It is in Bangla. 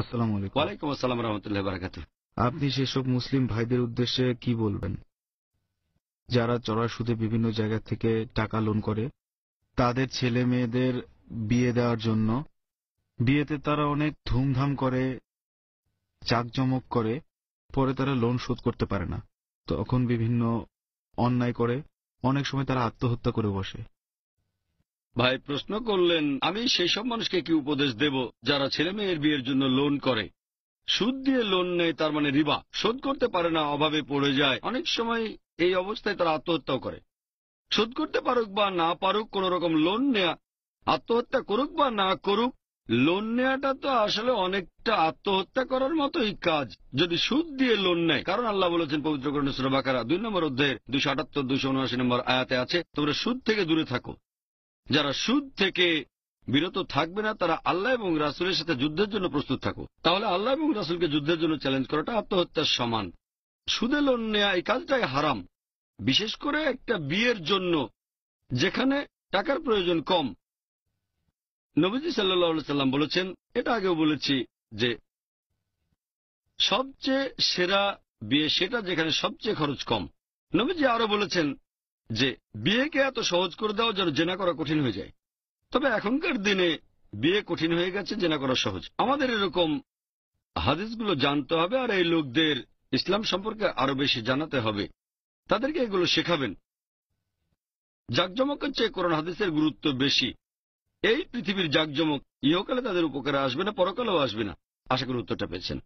আপনি সেসব মুসলিম ভাইদের উদ্দেশ্যে কি বলবেন যারা চড়া সুদে বিভিন্ন জায়গা থেকে টাকা লোন করে তাদের ছেলে মেয়েদের বিয়ে দেওয়ার জন্য বিয়েতে তারা অনেক ধুমধাম করে চাকজমক করে পরে তারা লোন শোধ করতে পারে না তখন বিভিন্ন অন্যায় করে অনেক সময় তারা আত্মহত্যা করে বসে ভাই প্রশ্ন করলেন আমি সেই সব মানুষকে কি উপদেশ দেব যারা ছেলে মেয়ের বিয়ের জন্য লোন করে সুদ দিয়ে লোন নেয় তার মানে রিবা শোধ করতে পারে না অভাবে পড়ে যায় অনেক সময় এই অবস্থায় তারা আত্মহত্যাও করে শোধ করতে পারুক বা না পারুক কোন রকম লোন নেয়া আত্মহত্যা করুক বা না করুক লোন নেয়াটা তো আসলে অনেকটা আত্মহত্যা করার মতোই কাজ যদি সুদ দিয়ে লোন নেয় কারণ আল্লাহ বলেছেন পবিত্র সুরবাকারা দুই নম্বর অধ্যায়ের দুশো আটাত্তর দুশো উনআশি নম্বর আয়াতে আছে তোমরা সুদ থেকে দূরে থাকো যারা সুদ থেকে বিরত থাকবে না তারা আল্লাহ এবং রাসুলের সাথে যুদ্ধের জন্য প্রস্তুত থাকো তাহলে আল্লাহ এবং রাসুলকে যুদ্ধের জন্য চ্যালেঞ্জ করাটা আত্মহত্যার সমান সুদে লোন নেয়া এই কাজটাই হারাম বিশেষ করে একটা বিয়ের জন্য যেখানে টাকার প্রয়োজন কম নবীজি সাল্লা সাল্লাম বলেছেন এটা আগেও বলেছি যে সবচেয়ে সেরা বিয়ে সেটা যেখানে সবচেয়ে খরচ কম নবীজি আরো বলেছেন যে বিয়েকে এত সহজ করে দেওয়া যেন জেনা করা কঠিন হয়ে যায় তবে এখনকার দিনে বিয়ে কঠিন হয়ে গেছে জেনা করা সহজ আমাদের এরকম হাদিসগুলো জানতে হবে আর এই লোকদের ইসলাম সম্পর্কে আরো বেশি জানাতে হবে তাদেরকে এগুলো শেখাবেন জাকজমকের চেয়ে করোনা হাদিসের গুরুত্ব বেশি এই পৃথিবীর জাকজমক ইহকালে তাদের উপকারে আসবে না পরকালেও আসবে না আশা করি উত্তরটা পেয়েছেন